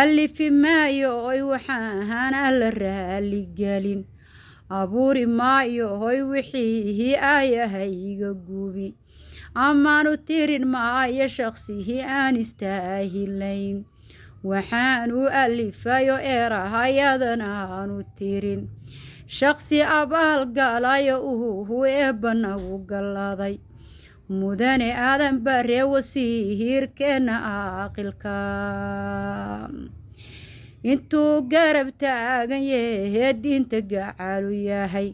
allifi maayo oy waxaahaan alla raaligelin abuuri maayo hoy wixiihii iga gubi amaanu tirin maayo shaqsihii aan istaahilayn waxaanu allifayo eerahayadanaanu tirin shaqsi abaal galayo uhuhu ee galladay mudane aadan ba bare hiirkeenna aaqilka intuu garab taagan yahee diinta gacaalu yahay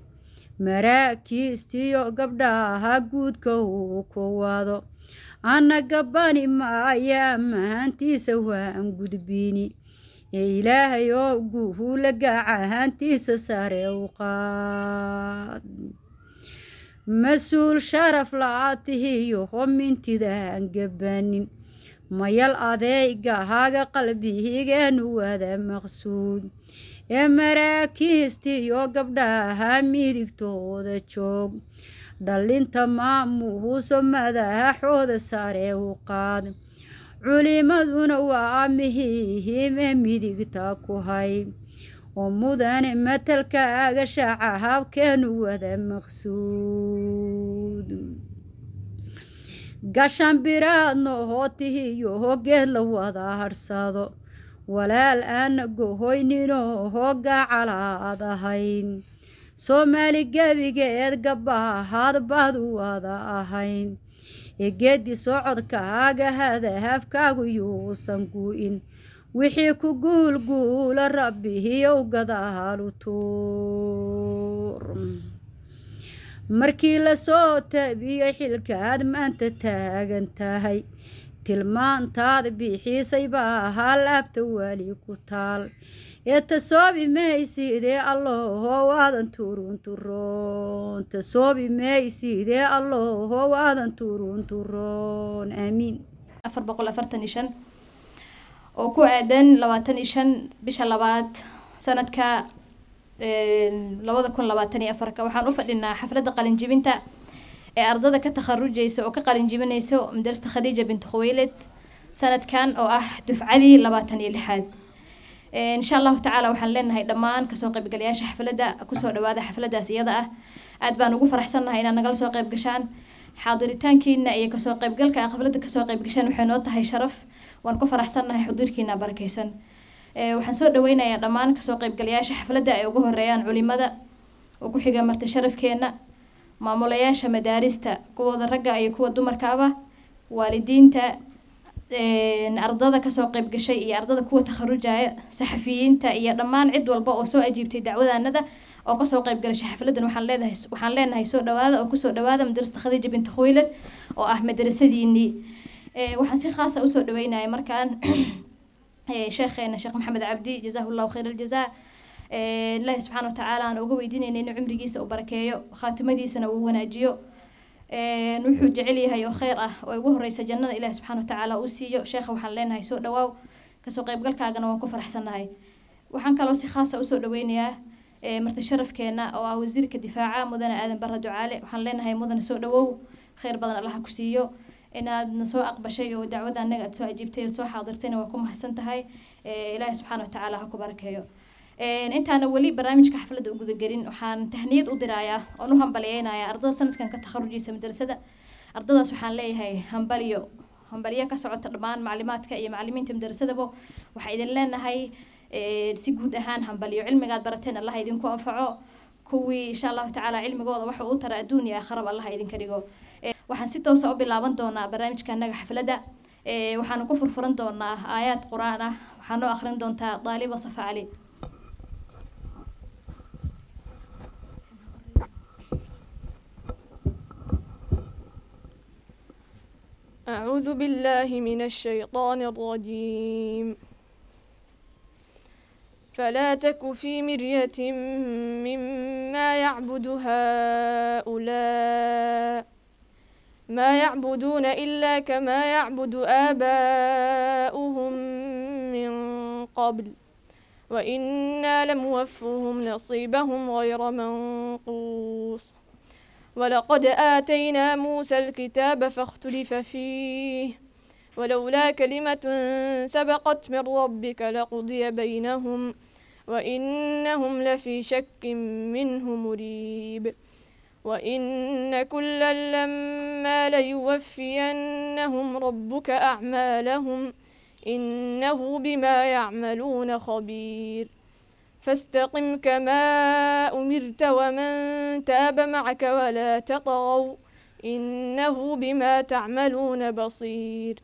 maraakiistiyo gabdhaha guudka uu ku wado annaga bani maayo ammaantiisa waan gudbiini ee ilaahay oo guhula gacahaantiisa sare u qaad mas-uul sharaf la-aatihiyo qomintida aan gabanin mayal adeyga haga qalbihigeenu wada maqsuud ee maraakiistiyo gabdhaha midigtooda joog dhallinta maamuhuso madaxooda sare u qaad culimaduna waa amihihiime midigta ku hay oo mudane matalka aga shaaca habkeenu wada maqsuud gashanbiraadno hootihiyo hogeed la wada harsado walaal aanago hoynino hooga calaad ahayn soomaali gebigeed gabahaad bahdu wada ahayn egeedi socodkaaga hada hafkaagu yuusan gu'in wixii ku guulguula rabbihiyow gadaalu tuur markii lasoo tabiyey xilkaad maanta taagan tahay tilmaantaad bixiisay baa haal laabta weli ku taal ee tasoobi maysidee allaho waadan turunturoon tasoobi maysidee allaho waadan turunturoon aamiin oo ku aadan labaatan iyo shan bisha labaad sanadka labada kun labaatan iyo afarka waxaan u fadhinaa xafladda qalinjibinta ee ardada ka takharujaysa oo ka qalinjibinaysa madarasta khadiija bint khuweyled sanadkan oo ah dufcadii labaatan iyo lixaad insha allahu tacaala waxaan leenahay dhammaan kasoo qeybgalayaasha xafladda kusoo dhawaada xafladaas iyada ah aad baan ugu faraxsannahay inaad nagala soo qeyb gashaan xaadiritaankiina iyo kasoo qaybgalka xafladda kasoo qaybgashaan waxay noo tahay sharaf waan ku faraxsannahay xudiirkiina barakeysan waxaan soo dhaweynayaa dhammaan kasoo qeybgalayaasha xafladda ay ugu horeeyaan culimada ugu xiga marti sharafkeena maamulayaasha madaarista kuwooda ragga iyo kuwa dumarkaaba waalidiinta ardada kasoo qeybgashay iyo ardada kuwa takharujaya saxafiyiinta iyo dhammaan cid walba oo soo ajiibtay dacwadaanada oo kasoo qaybgalashay xafladan waxaan leenahay soo dhawaada oo kusoo dhawaada madrasada khadiija binti khuylad oo ah madrasadiinii Eh, waxaan si khaasa ah usoo dhaweynaya markaan eh, sheekheena sheekh maxamed cabdi jazah llahu khayr aljaza eh, ilaahi subxaana watacaala aan uga weydiinayna inuu cimrigiisa u barakeeyo khaatimadiisana uu wanaajiyo wuxuu jecel yahay oo kheyr ah oo ugu horeysa jannada ilaahi subxaana watacaala uu siiyo sheekha waxaan leenahay soo dhawaaw kasoo qeybgalkaagana waan ku faraxsannahay waxaan kaloo si khaasa ah usoo dhaweynayaa marti sharafkeena oo ah wasiirka difaaca mudane aadan barra ducaale waxaan leenahay mudane soo dhawow kheyr badan allaha ku siiyo inaad nasoo aqbashay oo dacwada anaga aad soo ajiibtay oo soo xaadirtayna waa ku mahadsan tahay ilaahay subxaana watacaala ha ku barakeeyo intaana weli barnaamijka xafladda u gudagelin waxaan tahniyad u dirayaa oon u hambaliyeynayaa ardada sanadkan ka takharujiisa madrasada ardadaas waxaan leeyahay hambaliyo hambaliyo ka socota dhammaan maclimaadka iyo macalimiinta madrasadabo waxaa idin leenahay si guud ahaan hambaliyo cilmigaad barateen allah idinku anfaco kuwii insha allahu tacaala cilmigooda waxa uu tara adduun iyo aakharab allah idinka dhigo waxaan si toosa u bilaaban doonaa barnaamijkaanaga xafladda waxaanu ku furfuran doonaa aayaad qur-aan ah waxaa noo akhrin doontaa daaliba safa cali أعوذ بالله من الشيطان الرجيم فلا تك في مرية مما يعبد هؤلاء ما يعبدون إلا كما يعبد آباؤهم من قبل وإنا لموفوهم نصيبهم غير منقوص ولقد آتينا موسى الكتاب فاختلف فيه ولولا كلمة سبقت من ربك لقضي بينهم وإنهم لفي شك منه مريب وإن كلا لما ليوفينهم ربك أعمالهم إنه بما يعملون خبير فاستقم كما أمرت ومن تاب معك ولا تطغوا إنه بما تعملون بصير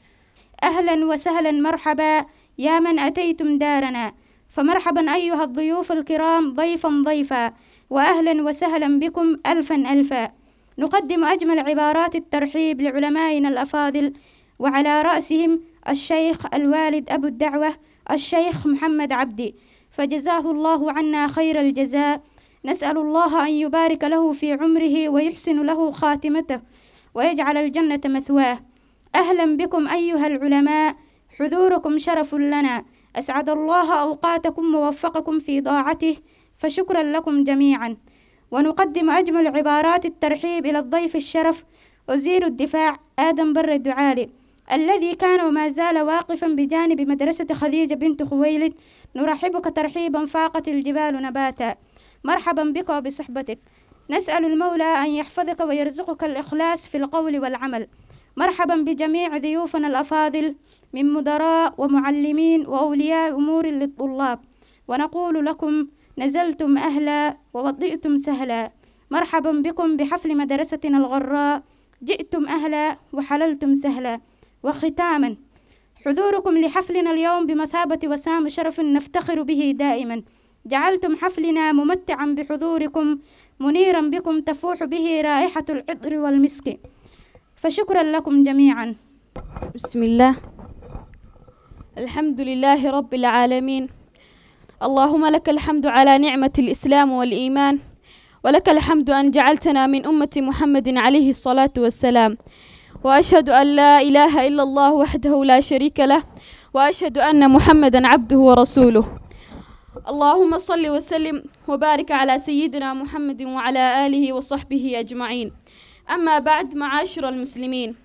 أهلا وسهلا مرحبا يا من أتيتم دارنا فمرحبا أيها الضيوف الكرام ضيفا ضيفا وأهلا وسهلا بكم ألفا ألفا نقدم أجمل عبارات الترحيب لعلمائنا الأفاضل وعلى رأسهم الشيخ الوالد أبو الدعوة الشيخ محمد عبدي فجزاه الله عنا خير الجزاء نسأل الله أن يبارك له في عمره ويحسن له خاتمته ويجعل الجنة مثواه أهلا بكم أيها العلماء حضوركم شرف لنا أسعد الله أوقاتكم ووفقكم في ضاعته فشكرا لكم جميعا ونقدم أجمل عبارات الترحيب إلى الضيف الشرف وزير الدفاع آدم بر الدعالي الذي كان وما زال واقفا بجانب مدرسة خديجة بنت خويلد نرحبك ترحيبا فاقت الجبال نباتا مرحبا بك وبصحبتك نسأل المولى أن يحفظك ويرزقك الإخلاص في القول والعمل مرحبا بجميع ضيوفنا الأفاضل من مدراء ومعلمين وأولياء أمور للطلاب ونقول لكم نزلتم أهلا ووضئتم سهلا مرحبا بكم بحفل مدرستنا الغراء جئتم أهلا وحللتم سهلا وختاما حضوركم لحفلنا اليوم بمثابة وسام شرف نفتخر به دائما جعلتم حفلنا ممتعا بحضوركم منيرا بكم تفوح به رائحة العطر والمسك فشكرا لكم جميعا بسم الله الحمد لله رب العالمين اللهم لك الحمد على نعمة الإسلام والإيمان ولك الحمد أن جعلتنا من أمة محمد عليه الصلاة والسلام وأشهد أن لا إله إلا الله وحده لا شريك له وأشهد أن محمدا عبده ورسوله اللهم صل وسلم وبارك على سيدنا محمد وعلى آله وصحبه أجمعين أما بعد معاشر المسلمين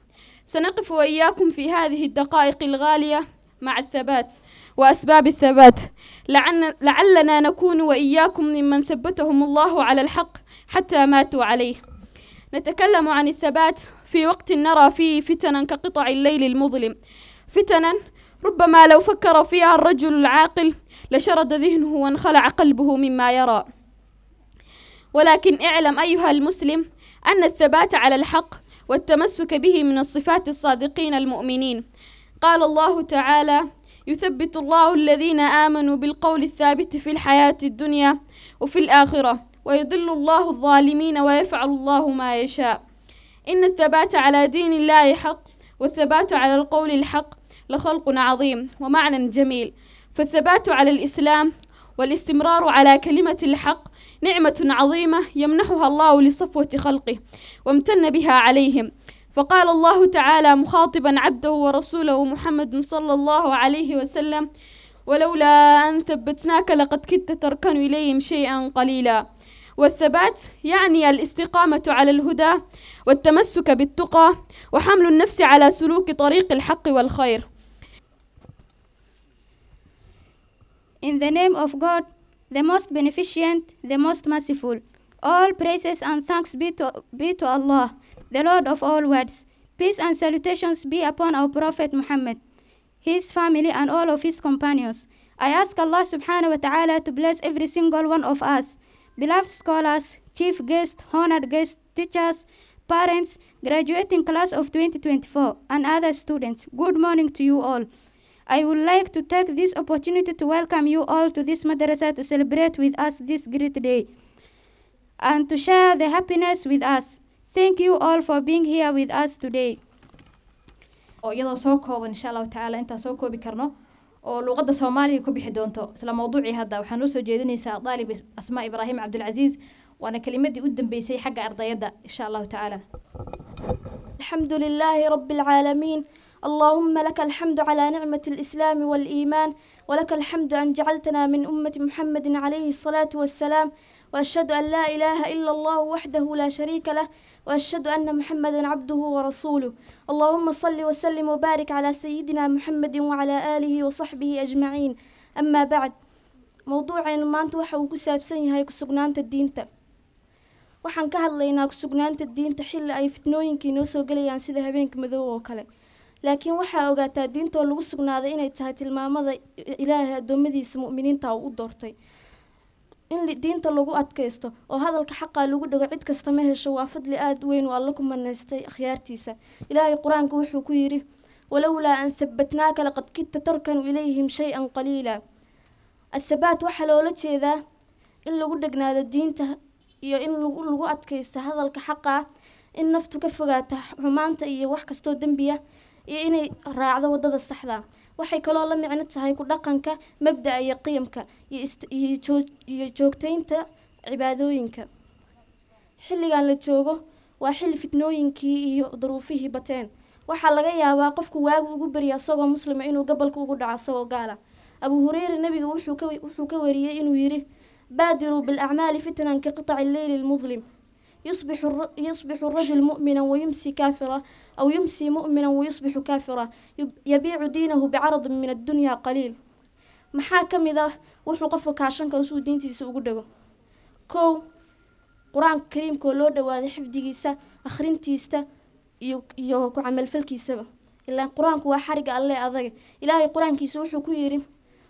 سنقف وإياكم في هذه الدقائق الغالية مع الثبات وأسباب الثبات لعلنا نكون وإياكم ممن ثبتهم الله على الحق حتى ماتوا عليه نتكلم عن الثبات في وقت نرى فيه فتنا كقطع الليل المظلم فتنا ربما لو فكر فيها الرجل العاقل لشرد ذهنه وانخلع قلبه مما يرى ولكن اعلم أيها المسلم أن الثبات على الحق والتمسك به من الصفات الصادقين المؤمنين قال الله تعالى يثبت الله الذين آمنوا بالقول الثابت في الحياة الدنيا وفي الآخرة ويضل الله الظالمين ويفعل الله ما يشاء إن الثبات على دين الله حق والثبات على القول الحق لخلق عظيم ومعنى جميل فالثبات على الإسلام والاستمرار على كلمة الحق نعمة عظيمة يمنحها الله لصفوة خلقه وامتن بها عليهم فقال الله تعالى مخاطبا عبده ورسوله محمد صلى الله عليه وسلم ولولا أن ثبتناك لقد كدت تركن إليهم شيئا قليلا والثبات يعني الاستقامة على الهدى والتمسك بالتقى وحمل النفس على سلوك طريق الحق والخير. In the name of God, the most beneficent, the most merciful, all praises and thanks be to, be to Allah. the Lord of all worlds. Peace and salutations be upon our Prophet Muhammad, his family, and all of his companions. I ask Allah subhanahu wa ta'ala to bless every single one of us, beloved scholars, chief guests, honored guests, teachers, parents, graduating class of 2024, and other students. Good morning to you all. I would like to take this opportunity to welcome you all to this madrasa to celebrate with us this great day and to share the happiness with us. thank you all for being here with us today oo iyadoo soo kooban insha allahu tacaala intaa soo koobi karno oo luuqadda soomaaliga ku bixi doonto isla mawduucii hadda waxaa noo soo jeedinaysaa daalib asmaa ibraahim cabdilcasiis waana kelimadii u dambeysay xagga ardayadda insha allahu tacaala الحمد لله رب العالمين اللهم لك الحمد على نعمة الإسلام والإيمان ولك الحمد أن جعلتنا من أمة محمد عليه الصلاة والسلام وأشهد أن لا إله إلا الله وحده لا شريك له وأشهد أن محمدا عبده ورسوله اللهم صل وسلم وبارك على سيدنا محمد وعلى آله وصحبه أجمعين أما بعد موضوعين maanta waxa uu ku saabsan yahay kusugnaanta diinta waxaan ka hadlaynaa kusugnaanta diinta xilli ay fitnooyinkii noo soo gelayaan sida habeenka madow oo kale laakiin waxaa ogaataa diintoo lagu sugnaaday inay tahay tilmaamada ilaahay addoommadiisa mu'miniinta uu u doortay in diinta lagu adkaysto oo hadalka xaqaa lagu dhago cid kasta ma hesho waa fadli aada weyn oo alla ku manaystay akhyaartiisa ilaahay qur-aanka wuxuu ku yidhi walowlaa an habbatnaaka laqad kidta tarkanuu ilayhim shay-an qaliila athabaat waxaa loola jeedaa in lagu dhegnaado diinta iyo in lagu adkaysta hadalka xaqaa in naftu ka fogaata xumaanta iyo wax kastoo dembiya ah, iyo inay raacdo waddada saxda waxay kaloo la micno tahay ku dhaqanka mabda-a iyo qiyamka iyo joogteynta cibaadooyinka xilligan la joogo waa xilli fitnooyinkii iyo duruufihii bateen waxaa laga yaabaa qofku waagu ugu beriya isagoo muslima inuu gobolka ugu dhaco isagoo gaala abuu hureyre nebiga wuxuu ka wariyey inuu yidhi baadiruu bilacmaali fitnan ka qitaci leyli lmudlim يصبح rajul mumina wayumsi ويمسي كافرا أو mumina wayusbixu ويصبح yabiicu diinahu دينه min من qaliil maxaa ka mid ah wuxuu qofku kaashan karo suu diintiisa ugu dhego kow qur-aanka kariimka loo dhawaaday xifdigiisa akhrintiisa iyo iyo ku camalfalkiisaba ilaa qur-aanku waa xariga alle adage ilaahay qur-aankiisa wuxuu ku yidhi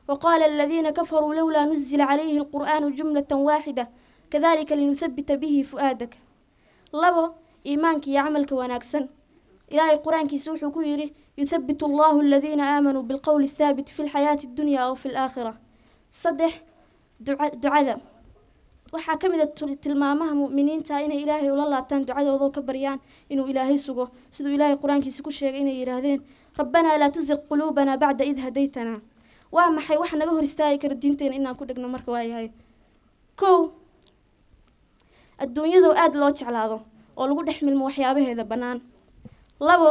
waqaala aladiina kafaruu lowlaa nuzila calayhi alqur'aanu jumlatan waaxida kadalika linuthabita bihi fu'aadak labo iimaanka iyo camalka wanaagsan ilaahay qur-aankiisa wuxuu ku yidhi yuthabitu allaahu aladiina aamanuu bilqowli thaabit fi lxayaati addunya aw fi alaakhira saddex ducada waxaa ka mid a ah tilmaamaha mu'miniinta inay ilaahay ula laabtaan ducadoodaoo ka baryaan inuu ilaahay sugo siduu ilaahay qur-aankiisa ku sheegay inay yidhaahdeen rabbanaa laa tusiq quluubanaa bacda id hadaytanaa waa maxay wax naga hor istaagi kara diinteena inaan ku dhegno marka waayahay kow adduunyadoo aada loo jeclaado oo lagu dhex milmo waxyaabaheeda bannaan labo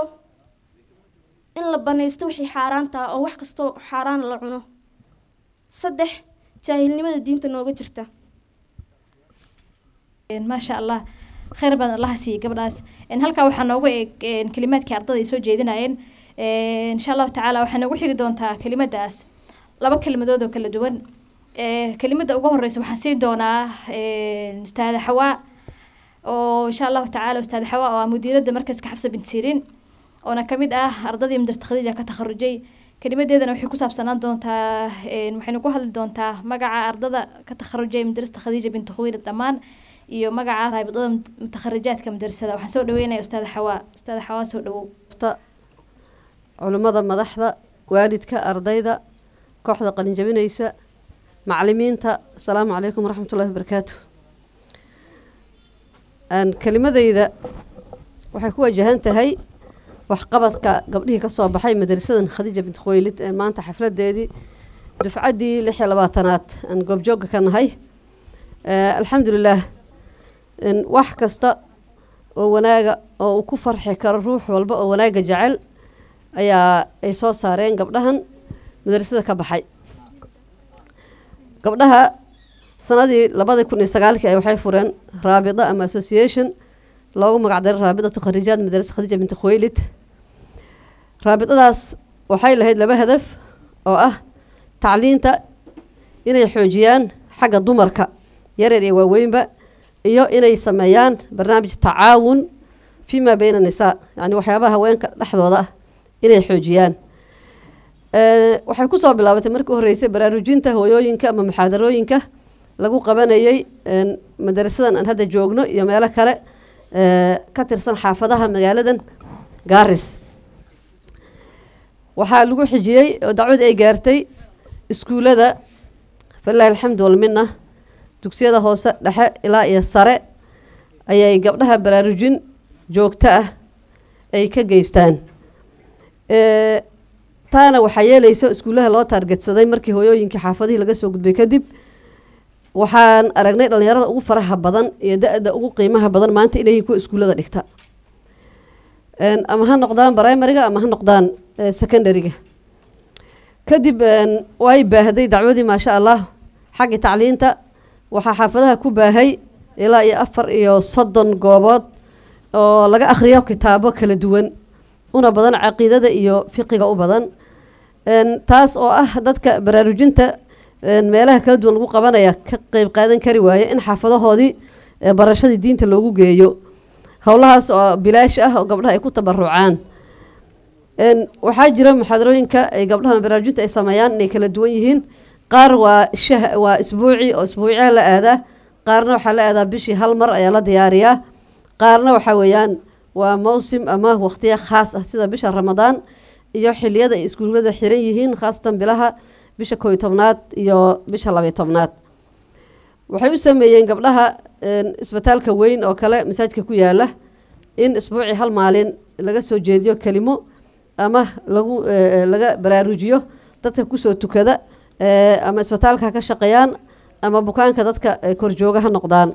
in la banaysto wixii xaaraantaa ah oo wax kastoo xaaraan la cuno saddex jaahilnimada diinta nooga jirta maasha allah kheyr badan allaha siiyey gabdhaas halkaa waxaa noogu eeg kelimaadkii ardada ay soo jeedinayeen insha allahu tacaala waxaa noogu xigi doontaa kelimadaas laba kelimadood oo kala duwan Eh, kelimada ugu horeysa waxaan siin doonaa eh, ustaada xawaa oo insha allahu tacaala ustaada xawaa oo ah mudiiradda markaska xabsa bintirin oona kamid ah ardadii madrasa khadiija ka takharujay kelimadeedana waxay ku saabsanaan doontaa waxaynu ku hadli doontaa magaca ardada ka takharujay madrasta khadiija binti khuweyla dhammaan iyo magaca raabidada mutakharijaadka madrasada waxaan soo dhaweynaya ustaada xawaa ustaada xawaa soo dhawow culimada madaxda waalidka ardayda kooxda qalinjabinaysa macalimiinta asalaamu calaykum waraxmatullahi wabarakaatu kelimadeyda waxay ku wajahan tahay waxqabadka gabdhihii kasoo baxay madrasadan khadiija bint khuweylid ee maanta xafladeedii dufcaddii lix iyo labaatanaad aan goobjooga ka nahay alxamdulilaah wax kasta oo wanaaga oo uu ku farxi karo ruux walba oo wanaaga jecel ayaa ay soo saareen gabdhahan madrasada ka baxay gabdhaha sanadii labadii kun iyo sagaalkii ay waxay fureen raabida ama association loogu magacdaray raabidatu khariijaad madarasa khadiija binti khuweylid raabidadaas waxay lahayd laba hadaf oo ah tacliinta inay xoojiyaan xagga dumarka yareer iyo waaweynba iyo inay sameeyaan barnaamij tacaawun fii maa beyna nisaa yacni waxyaabaha haweenka dhexdooda ah inay xoojiyaan Eh, waxay kusoo bilaabatay markii horeysay baraarujinta hooyooyinka ama muxaadarooyinka lagu qabanayay madarasadan aan hadda joogno iyo meelo kale eh, ka tirsan xaafadaha magaaladan gaaris waxaa lagu xijiyey oo dacwad ay gaartay iskuullada falilaahi alxamdu walminna dugsiyada hoose dhexe ilaa iyo sare ayay gabdhaha baraarujin joogto ah ay ka geystaan eh, taana waxaa yeelaysa iskuullaha loo taargetsaday markii hooyooyinkii xaafadihii laga soo gudbay kadib waxaan aragnay dhallinyarada ugu faraha badan iyo da-da ugu qiimaha badan maanta inay kuwa iskuullada dhigta ama ha noqdaan brimariga ama ha noqdaan eh, secondariga kadib way baahday dacwadii maasha allah xaggii tacliinta waxaa xaafadaha ku baahay ilaa iyo afar iyo soddon goobood oo laga akhriyo kitaabo kala duwan una badan caqiidada iyo fiqiga u badan taas oo ah dadka baraarujinta meelaha kala duwan lagu qabanaya ka qeyb qaadan kari waayo in xaafadahoodii barashadii diinta loogu geeyo howlahaas oo bilaash ah oo gabdhaha ay ku tabarucaan waxaa jira muxaadarooyinka ay gabdhaha baraarujinta ay sameeyaan inay kala duwan yihiin qaar waa shah waa isbuuci oo isbuuciya la aadaa qaarna waxaa la aadaa bishii hal mar ayaa la diyaariyaa qaarna waxaa weeyaan waa mowsim ama waqtiya khaas ah sida bisha ramadaan iyo xiliyada ay iskuulada xiran yihiin khaasatan bilaha bisha kooiyo tobnaad iyo bisha labay tobnaad waxay u sameeyeen gabdhaha isbitaalka weyn oo kale masaajka ku yaala in isbuucii hal maalin laga soo jeediyo kelimo ama lagu e, e, laga baraarujiyo dadka kusoo tukada e, ama isbitaalka ha ka shaqeeyaan ama bukaanka dadka korjooga ha noqdaan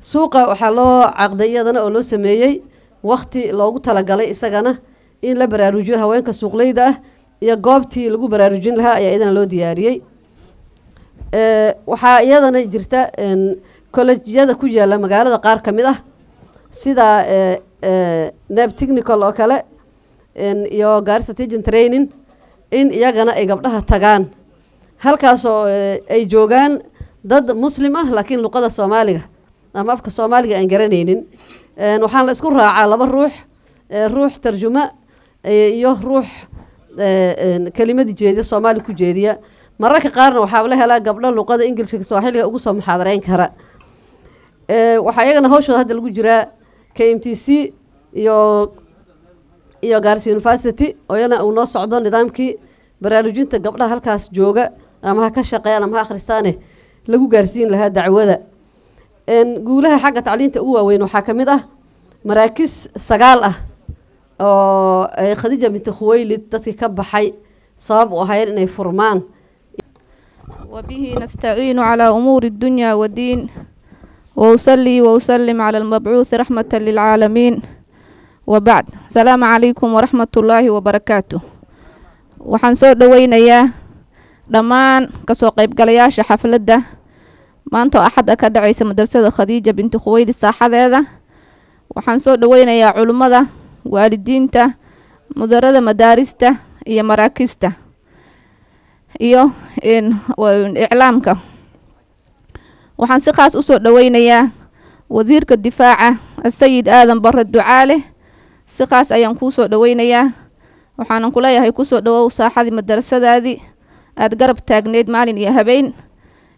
suuqa waxaa loo caqday iyadana oo loo sameeyey waqti loogu talagalay isagana in la baraarujiyo haweenka suuqleyda ah iyo goobtii lagu baraarujin lahaa ayaa iyadana loo diyaariyey eh, waxaa iyadana jirta collejyada ku yaala magaalada qaar ka mid ah sida eh, eh, neb technical oo kale iyo gaarisa teachin training in iyagana ay gabdhaha tagaan halkaasoo ay joogaan dad muslim ah laakiin luqada soomaaliga ama afka soomaaliga aan garanaynin waxaan la isku raacaa laba ruux ruux tarjuma iyo ruux kelimadii jeediya soomaali ku jeediya mararka qaarna waxaa la helaa gabdho luqada ingilishka sooxiliga ugu soo muxaadareyn kara waxaa iyagana hawshooda hadda lagu jiraa k m t c iyo iyo gaarsi university oyana uu noo socdo nidaamkii baraarujinta gabdhaha halkaas jooga ama ha ka shaqeeyaan ama ha akhristaane lagu gaarsiin lahaa dacwada guulaha xagga tacliinta ugu waaweyn waxaa ka mid ah maraakiis sagaal ah oo khadiija binti khuweylid dadkii ka baxay sabab u ahayd inay furmaan wabihi nastaciinu calaa umuuri اdunyaa wadiin wausali wausalim cala almabcuuhi raxmata lilcaalamiin wabacd asalaamu calaykum waraxmat ullaahi wabarakaatu waxaan soo dhoweynayaa dhammaan kasoo qeybgalayaasha xafladda maantoo axad a ka dhacaysa madrasada khadiija binti khuweyli saaxadeeda waxaan soo dhoweynayaa culimmada waalidiinta mudarada madaarista iyo maraakiista iyo iclaamka waxaan si khaas usoo dhoweynayaa wasiirka difaaca asayid aadan barre ducaale si khaas ayaan kuusoo dhaweynayaa waxaanan ku leeyahay kusoo dhawow saaxadii madarasadaadii aad garab taagneyd maalin iyo habeen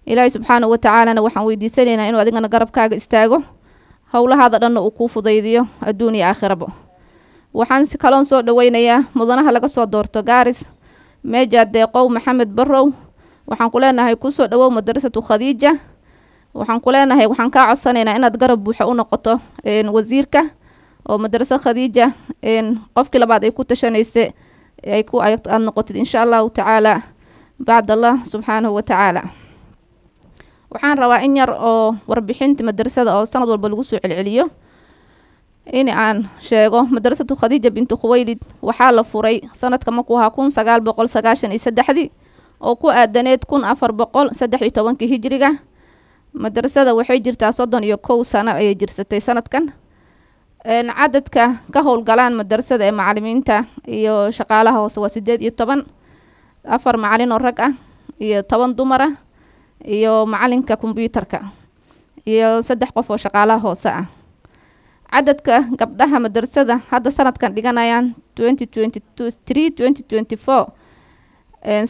ilaahay subxaanahu watacaalana waxaan weydiisanaynaa inuu adigana garabkaaga istaago howlahaada dhanna uu kuu fudaydiyo adduun iyo aakhiraba waxaan si kaloon soo dhaweynayaa mudanaha laga soo doorto gaaris meeja deeqow maxamed barrow waxaan ku leenahay kusoo dhawow madrasatu khadiija waxaan ku leenahay waxaan kaa codsanaynaa inaad garab buuxo u noqoto wasiirka oo madarasa khadiija qofkii labaad ay ku tashanayse aad noqotid insha allahu tacaala bacd allah subxaanahu watacaala waxaan rabaa in yar oo warbixinta madrasada oo sanad walba lagu soo celceliyo in aan sheego madrasatu khadiija bintu khuweylid waxaa la furay sanadka markuu ahaa kun sagaal boqol sagaashan iyo saddexdii oo ku aadaneed kun afar boqol saddex iyo tobankii hijriga madrasada waxay jirtaa soddon iyo kow sano ayay jirsatay sanadkan cadadka ka howlgalaan madrasada ee macalimiinta iyo shaqaalaha hoose waa sideed iyo toban afar macalin oo rag ah iyo toban dumara iyo macalinka kombyuutarka iyo saddex qof oo shaqaalaha hoose ah cadadka gabdhaha madrasada hadda sanadkan dhiganayaan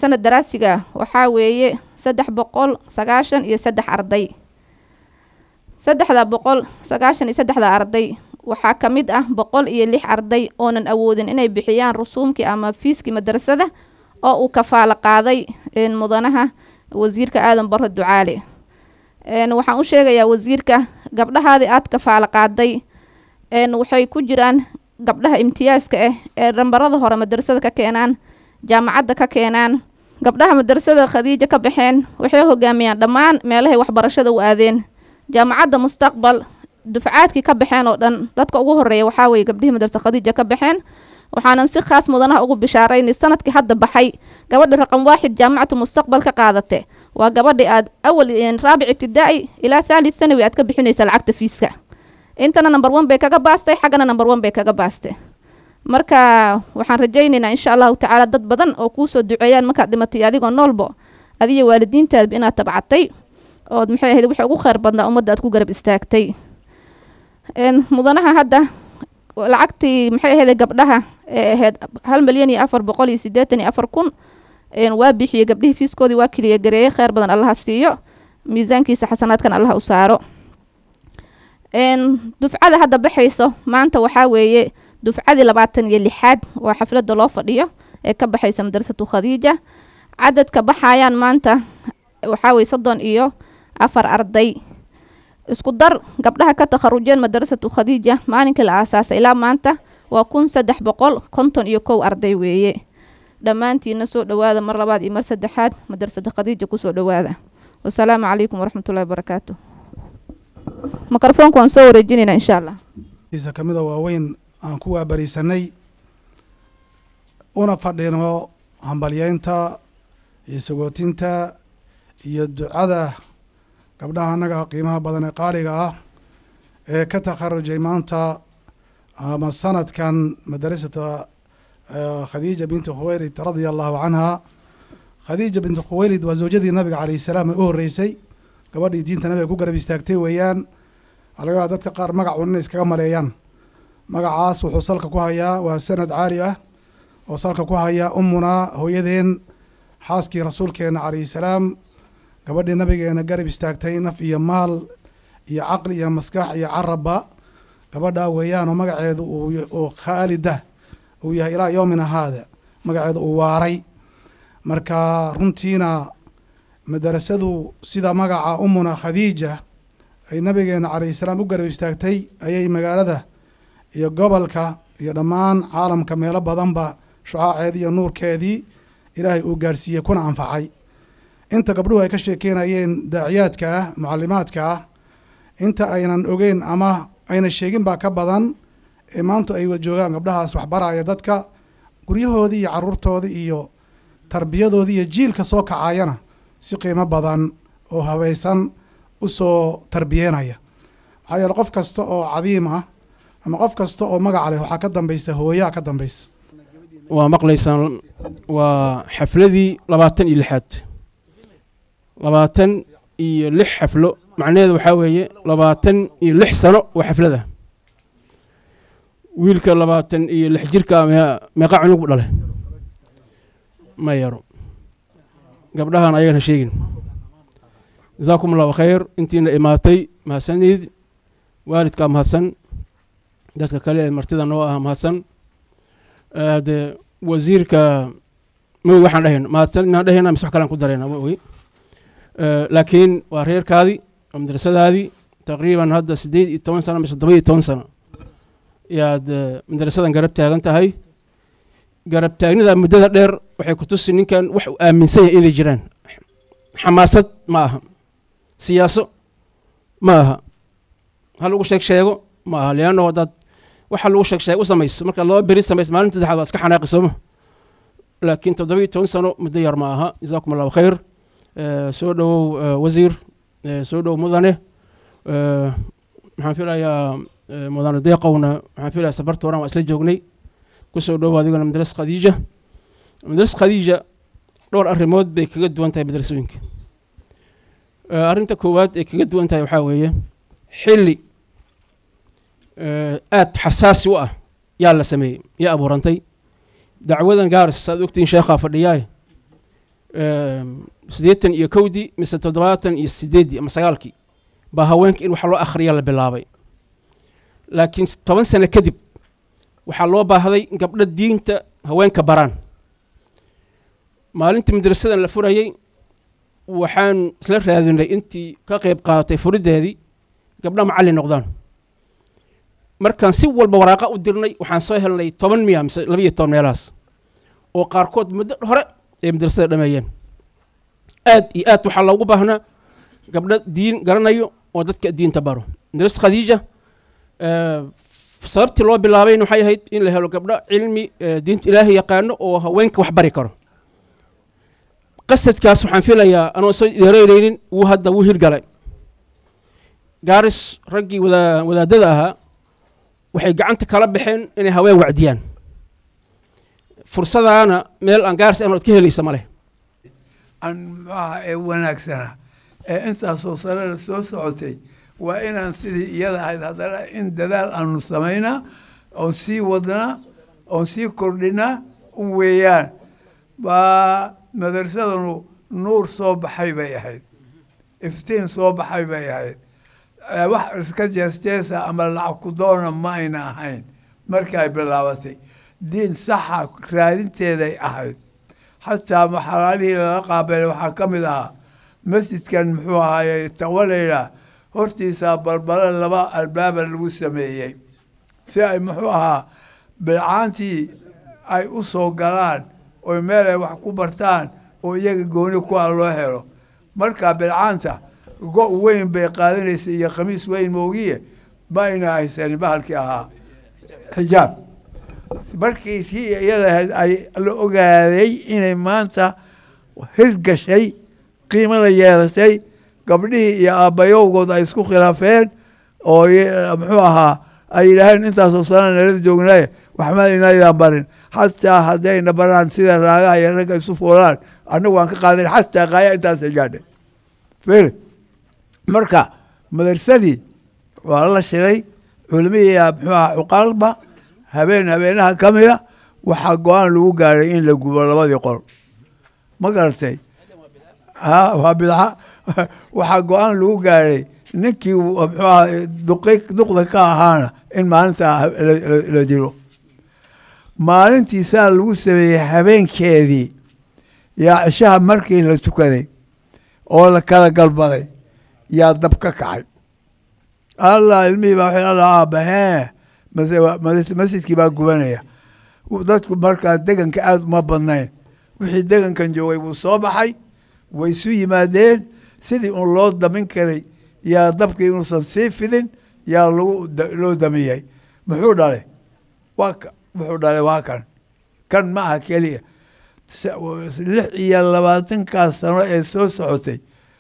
sanad daraasiga waxaa weeye saddex boqol sagaashan iyo saddex arday saddexda boqol sagaashan iyo saddexda arday waxaa ka mid ah boqol iyo lix arday oonan awoodin inay bixiyaan rusuumkii ama fiiskii madrasada oo uu kafaala qaaday mudanaha wasiirka aadan barro ducaale waxaan u sheegayaa wasiirka gabdhahaadii aad kafaala qaaday waxay ku jiraan gabdhaha imtiyaaska ah ee dhambarada hore madarasada ka keenaan jaamacadda ka keenaan gabdhaha madarasada khadiija ka baxeen waxay hogaamiyaan dhammaan meelahay waxbarashada u aadeen jaamacadda mustaqbal dufcaadkii ka baxeen oo dhan dadka ugu horeeya waxaa weeye gabdhihii madarasada khadiija ka baxeen waxaanan si khaas mudanaha ugu bishaaraynay sanadkii hadda baxay gabadha raqam waaxid jaamacatu mustaqbal ka qaadate waa gabadha aad awal raabic ibtidaa'i ilaa thaali thanawi aad ka bixinaysa lacagta fiiska intana number one bay kaga baastay xaggana number one bay kaga baastay marka waxaan rajaynaynaa insha allahu tacaala dad badan oo kuusoo duceeyaan markaad dhimatay adigoo noolbo adiyo waalidiintaadba inaad tabcatay ood maxay ahayd waxay ugu kheyr badnaa ummadda aad ku garab istaagtay mudanaha hadda lacagtii maxay ahayd gabdhaha ee ahayd hal milyan iyo afar boqol iyo sideetan iyo afar kun waa bixiyey gabdhihii fiiskoodii waa kiliya gareeyey kheyr badan allaha siiyo miisaankiisa xasanaadkan allaha u saaro dufcada hadda baxayso maanta waxaa weeye dufcadii labaatan iyo lixaad oo xafladda loo fadhiyo ee ka baxaysa madrasatu khadiija cadadka baxayaan maanta waxaa weye soddon iyo afar arday isku dar gabdhaha ka takharujeen madrasatu khadiija maalinkii la aasaasay ilaa maanta waa kun saddex boqol konton iyo kow arday weeye dhammaantiina soo dhowaada mar labaad iyo mar saddexaad madrasada khadiija kusoo dhowaada wasalaamu calaykum waraxmatullahi wabarakaatu microfoonka waan soo wareejinaynaa insha allah isa ka mida ah waaweyn aan ku waabariisanay una fadhino hambalyeynta iyo sagootinta iyo ducada gabdhaha annaga qiimaha badan ee qaaliga ah ee ka takharujay maanta ama sanadkan madarasata eh, khadiija binti khuwaylid radia allahu canha khadiija binti khuwaylid waa zawjadii nabiga calayh salaam ee u horreysay gabadhii diinta nabiga ku garab istaagtay weeyaan alagayaa dadka qaar magac un iskaga maleeyaan magacaas wuxuu salka ku hayaa waa sanad caali ah oo salka ku haya ummunaa hooyadeen xaaskii rasuulkeena calayhi salaam gabadhii nabigeena garab istaagtay naf iyo maal iyo caqli iyo maskax iyo caraba gabadhaa weeyaan oo magaceedu uu khaalida uu yahay ilaa yowmina haada magaceedu uu waaray marka runtiina madarasadu sida magaca umuna khadiija ay nabigeena calayhi salaam u garab istaagtay ayay magaalada iyo gobolka iyo dhammaan caalamka meelo badanba shucaaceedii iyo nuurkeedii ilaahay uu gaarsiiyey kuna anfacay inta gabdhuhu ay ka sheekeynayeen daaciyaadka ah mucallimaadka ah inta aynan ogeyn ama ayna sheegin baa ka badan ee maanta ay joogaan gabdhahaas waxbaraya dadka guryahoodii iyo caruurtoodii iyo tarbiyadoodii iyo jiilka soo kacaayana si qiimo badan oo habaysan usoo tarbiyeynaya maxaa yeele qof kasta oo cadiim ah ama qof kasta oo magaca leh waxaa ka dambaysa hooyaha ka dambaysa waa maqlaysaan waa xafladii labaatan iyo lixaad labaatan iyo lix xaflo macnaheeda waxaa weeye labaatan iyo lix sano waa xaflada wiilka labaatan iyo lix jirka meeqa cunug dhale ma yaro gabdhahan ayagan ha sheegin jasaakum allahu khayr intiina imaatay mahadsanid waalidkaa mahadsan dadka kale ee martida noo ah mahadsan dee wasiirka maogi waxaan dhahayna mahadsan inaan dhahayna mise wax kalean ku darayna maogi laakiin waa reerkaadii oo madrasadaadii taqriiban hadda sideed iyo toban sano mise todoba iyo toban sano yaad madrasadan garab taagan tahay garab taagnida muddada dheer waxay ku tusi ninkan wax uu aaminsan yahay inay jiraan xamaasad ma aha siyaaso ma aha hal ugu sheeg sheego ma aha liannahu haddaad waxa lagu sheeg sheeg u samayso marka laba beri samayso maalinta saddexaad waa iska xanaaqi laakiin toddoba iyo toban sano muddo yar ma aha jazaakum allahu khayr eh, soo dhowow eh, wasiir eh, soo dhowow mudane waxaan filayaa mudane deeqowna waxaan filayaa sabartooran waa isla joognay ku dhowow adigana madrasa khadiija madrasa khadiija dhowr arrimood bay kaga duwan tahay madrasooyinka arrinta koowaad ay kaga duwan tahay waxaa weeye xilli aad xasaasi u ah yaa la sameeyey yaa abuurantay dacwadan gaaris saad ogtihiin sheekhaa fadhiyaay sideetan iyo kowdii mise toddobaatan iyo siddeeddii ama sagaalkii baa haweenka in wax loo akhriya la bilaabay laakiin toban sane kadib waxaa loo baahday gabdho diinta haweenka baraan maalintii madrasadan la furayey waxaan isla raadinay intii ka qayb qaadatay furideedii gabdha macalin noqdaan markaan si walba waraaqa u dirnay waxaan soo helnay toban miya mise labayo toban meelahaas oo qaarkood muddo hore ay madrasada dhameeyeen aad iyo aad waxaa loogu baahnaa gabdho diin garanayo oo dadka diinta baro madrasa khadiija eh, sababtii loo bilaabayna waxay ahayd in la helo gabdho cilmi eh, diinta ilaahay yaqaano oo haweenka wax bari karo qasadkaas waxaan filayaa anoo soo yareynaynin wuu hadda wuu hirgalay gaaris raggii wada wadaadada ahaa waxay gacanta kala baxeen inay haween wacdiyaan fursadaana meel aan gaaris anood ka helaysa maleh leh anmaha ee wanaagsana ee intaasoo sanana soo socotay waa inaan sidii iyada ahayd haddana in dadaal aanu samayna oon sii wadna oon sii kordhinaa weeyaan baa madarasadanu nuur soo baxay bay ahayd iftiin soo baxay bay ahayd eh, wax iska jeesjeesa ama lacag doona ma ayna ahayn markaay bilaabatay diin saxa raadinteeday ahayd xataa maxalaalihii lala qaabelay waxaa ka mid ahaa masjidkan muxuu ahaaye taqwo laydhaah hortiisaa balbala laba albaaba lagu sameeyey si ay muxuu ahaa bilcaantii ay u soo galaan oy meel ay wax ku bartaan oo iyaga gooni ku a ah loo helo markaa bilcaanta go weyn bay qaadanaysay iyo khamiis weyn moogiye ma ayna haysanin bahalkii ahaa xijaab markii sii iyada ay la ogaaday inay maanta hirgashay qiimada yeelatay gabdhihii iyo aabbayowgood ay isku khilaafeen oo muxuu ahaa ay yidhaaheen intaasoo sanaa nala joognaaye waxma inaydan barin xataa haddayna baraan sida raagaha iyo ragga isu fuulaan annagu aan ka qaadan xataa kaaya intaasa gaadha fir marka madarsadii waa la shiray culimihiia muxuuaha cuqaalba habeen habeenaha ka mida waxaa go-aan lagu gaaray in la gubo labadii qol ma garatay ha waa bidca waxaa go-aan lagu gaaray ninkii muxuaha duqi duqda ka ahaana in maalinta la dilo maalintii saa lagu sameeyey habeenkeedii yaa cishaha markii la tukaday oo la kala galbaday yaa dab ka kacay allah ilmihii baa waxay alla aabahee masjidkii baa gubanaya dadku markaa deganka aada uma badnayn wixii degankan joogay wuu soo baxay way isu yimaadeen sidii uun loo damin karay yaa dabkii inuusan sii fidin yaa loo damiyey muxuu dhalay waa wuxuu dhalay waa kan kan ma aha keliya lix iyo labaatankaa sano ee soo socotay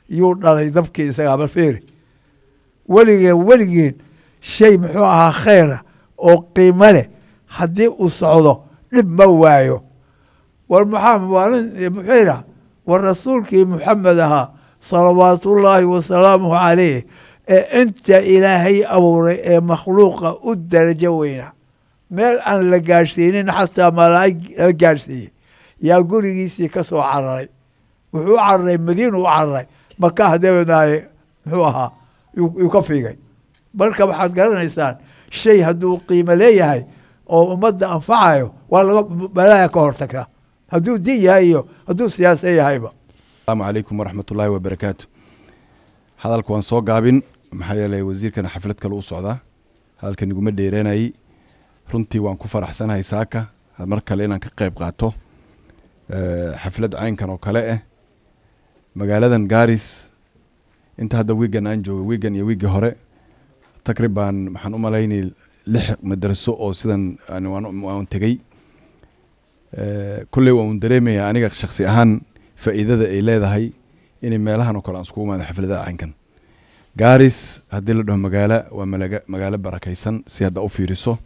yuu dhalay dabkii isagaa bal fiiri weligeen weligeen shay muxuu ahaa khayra oo qiimo leh haddii uu socdo dhib ma waayo war muxuu yidhah war rasuulkii muxamed ahaa salawaatullaahi wasalaamuhu calayh ee inta ilaahay abuuray ee makhluuqa u darajo weyna meel aan la gaadhsiinin xataa malaa'ig la gaadhsiiyey yaa gurigiisii kasoo cararay wuxuu u cararay madiinu u cararay makaha dabanaaye muxuu ahaa yuu ka fiigay marka waxaad garanaysaan shay hadduu qiimo leeyahay oo ummadda anfacayo waa laga balaya ka hortagta hadduu diin yahay iyo hadduu siyaasa yahayba asalaamu calaykum waraxmat wabarakaatu hadalka waan soo gaabin maxaa yeelay wasiirkana xaflad kale u socdaa hadalkaniguma dheeranayey runtii waan ku faraxsanahay saaka mar kale inaan ka qayb qaato eh, xaflad caynkan oo kale ah magaaladan garis inta hadda wiigan aan jooga wiigan iyo wiigii hore taqriban maxaan u malaynay lix madaraso oo sidan waan tegey eh, kolley waan dareemaya aniga shaksi ahaan faa'iidada ay leedahay inay meelahan oo kale aan iskugu maado xafladaha caynkan garis haddii la dhaho magaala waa magaalo barakaysan si hadda u fiiriso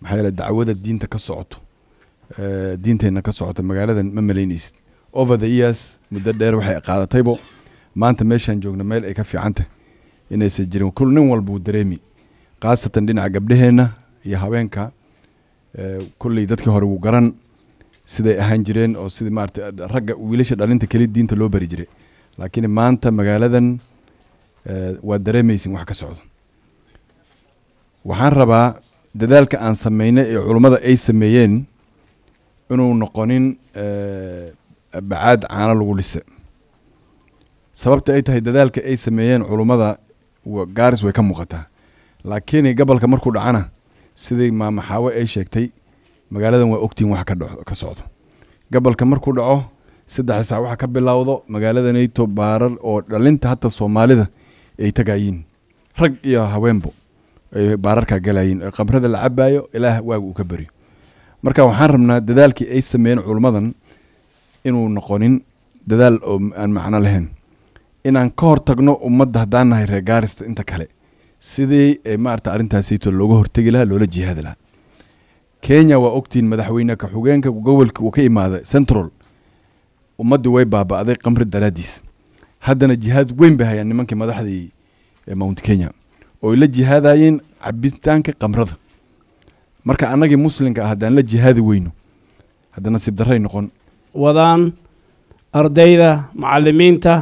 maxaa yeele dacwada diinta ka socoto diinteenna ka socota magaaladan ma malaynaysid over the years muddo dheer waxay qaadataybo maanta meeshaan joogna meel ay ka fiicantah inaysan jirin kul nin walba dareemi khaasatan dhinaca gabdheheenna iyo haweenka kulley dadkii hore wuu garan siday ahaan jireen oo sidii maarata ragga wiilasha dhalinta keli diinta loo bari jiray laakiin maanta magaaladan waad dareemaysin wax ka socdo waxaan rabaa dadaalka aan sameynay ee culummada ay sameeyeen inuu noqonin eh, bacaad caano lagu dhise sababta ay tahay dadaalka ay sameeyeen culummada gaaris way ka muuqataa laakiin gobolka markuu dhacana sidii maamaxaawe ay sheegtay magaaladan waa ogtiin wax ka socdo gobolka markuu dhaco saddex saac waxa ka bilowdo magaalada nayto baarar oo dhalinta hadda soomaalida ay tagayiin rag iyo haweenbo ay baararka galayeen ee qabrada la cabayo ilaah waaga uu ka baryo marka waxaan rabnaa dadaalkii ay sameeyeen culummadan inuu noqonin dadaal oo aan macno lahayn inaan ka tagno ummadda haddaan nahay reer gaarista inta kale sidii maarata arrintaasayto looga hortegi lahaa loola jihaadi lahaa kenya waa ogtiin madaxweyne ka-xugeenka gobolka uu ka imaada central ummaddii way baaba'day kamri daraadiis haddana jihaad weyn bay hayaan nimankii madaxdii mount kenya oy la jihaadayeen cabitaanka qamrada marka annagii muslimka ah haddaan la jihaadi weyno haddana nasiib darray noqon wadaan ardayda macalimiinta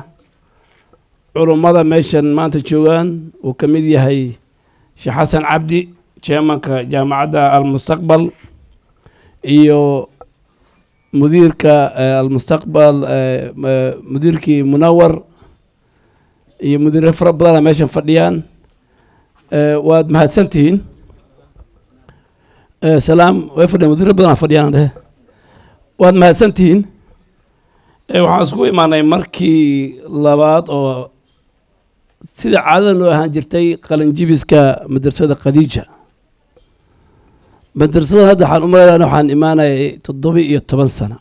culummada meeshan maanta joogaan uu ka mid yahay sheekh xasan cabdi jeemanka jaamacadda almustaqbal iyo mudiirka eh, almustaqbal eh, eh, mudiirkii munawar iyo mudiiro fara badana meeshan fadhiyaan Eh, waad mahadsan tihiin eh, salaam way fadhiyan wadiiro badan aa fadhiyaan dhehe waad mahadsan tihiin eh, waxaan isku imaanay markii labaad oo sida caadada noo ahaan jirtay qalinjibiska madrasada khadiija madrasada hadda waxaan u maleynaa waxaan imaanayay toddoba iyo toban sano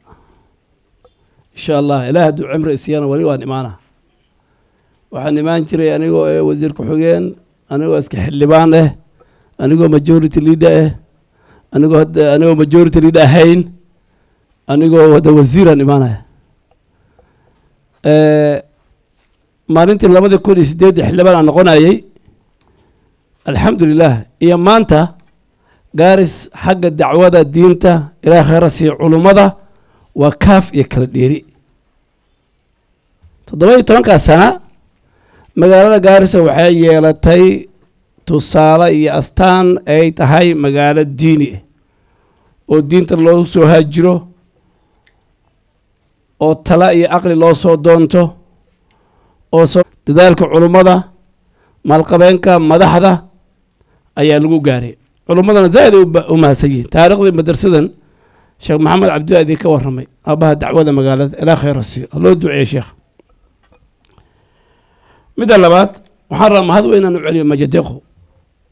insha allah ilaah hadduu cimri isiyana weli waan imaanaa waxaan imaan jiray anigoo ee wasiir ku-xigeen anigoo iska xildhibaan ah eh, anigoo majority leader ah anigoo hadda anigoo majority leader ahayn anigoo hadda wasiiran imaanaya eh. maalintii labadii kun iyo siddeedda xildhibaan aan noqonayey alxamdulilah iyo maanta gaaris xagga dacwada diinta ilaa khayra siiya culummada waa kaaf iyo kala dheeri toddoba iyo tobankaa sana magaalada gaarisa waxay yeelatay tusaale iyo astaan ay tahay magaalo diini ah oo diinta loo soo haajiro oo tala iyo aqli loo soo doonto oo dadaalka culummada maalqabeenka madaxda ayaa lagu gaaray culummadana zaaid ay u mahadsan yihin taariikhdii madarsadan sheekh maxamed cabdilaadi ka warramay aabaha dacwada magaalada ilaa khayra siiyo loo duceeye sheekh midda labaad waxaan raa mahad weynaan u celiyo majadeqo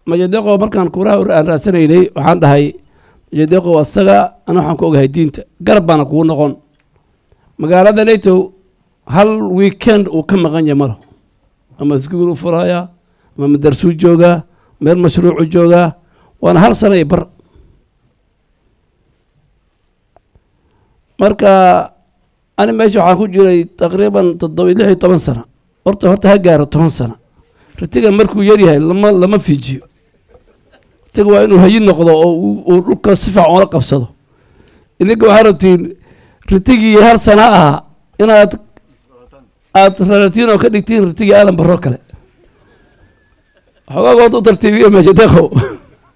majadeqo markaan kuuraha aan raasanaynay waxaan dhahay majadeqo asaga ana waxaan ku ogahay diinta garab baana kuu noqon magaalada nato hal weekend uu ka maqan yahay malo ama isguul u furaayaa ama madarsuu joogaa meel mashruucu joogaa waana hal sana iyo bar marka ani meesha waxaan ku jiray taqriiban toddoba lix iyo toban sana horta horta ha gaaro toban sano ratiga markuu yaryahay lama lama fiijiyo ratiga waa inuu hayi noqdo oo uu dhulka si fiican oola qabsado idinka waxaa rabtiin ritigii hal sano ahaa inaad aada raratiin oo ka dhigtiin ritigii aadan barro kale xoogaa goorta u tartiibiya meesha deeqow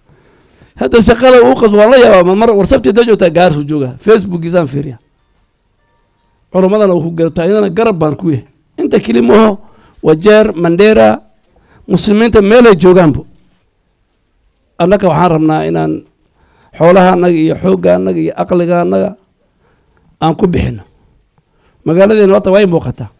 hadda shaqada uu qabso waan la yaabaa mamar warsabti haddaa joogtaa gaarsu joogaa facebookiisaan fiiriya culumadana uu ku garabtaa ayadana garab baan ku yahay inta kelimaho wajeer mandheera muslimiinta meelay joogaanbo annaga waxaan rabnaa inaan xoolaha annaga iyo xoogga annaga iyo aqliga annaga aan ku bixino magaaladeena horta waa i muuqataa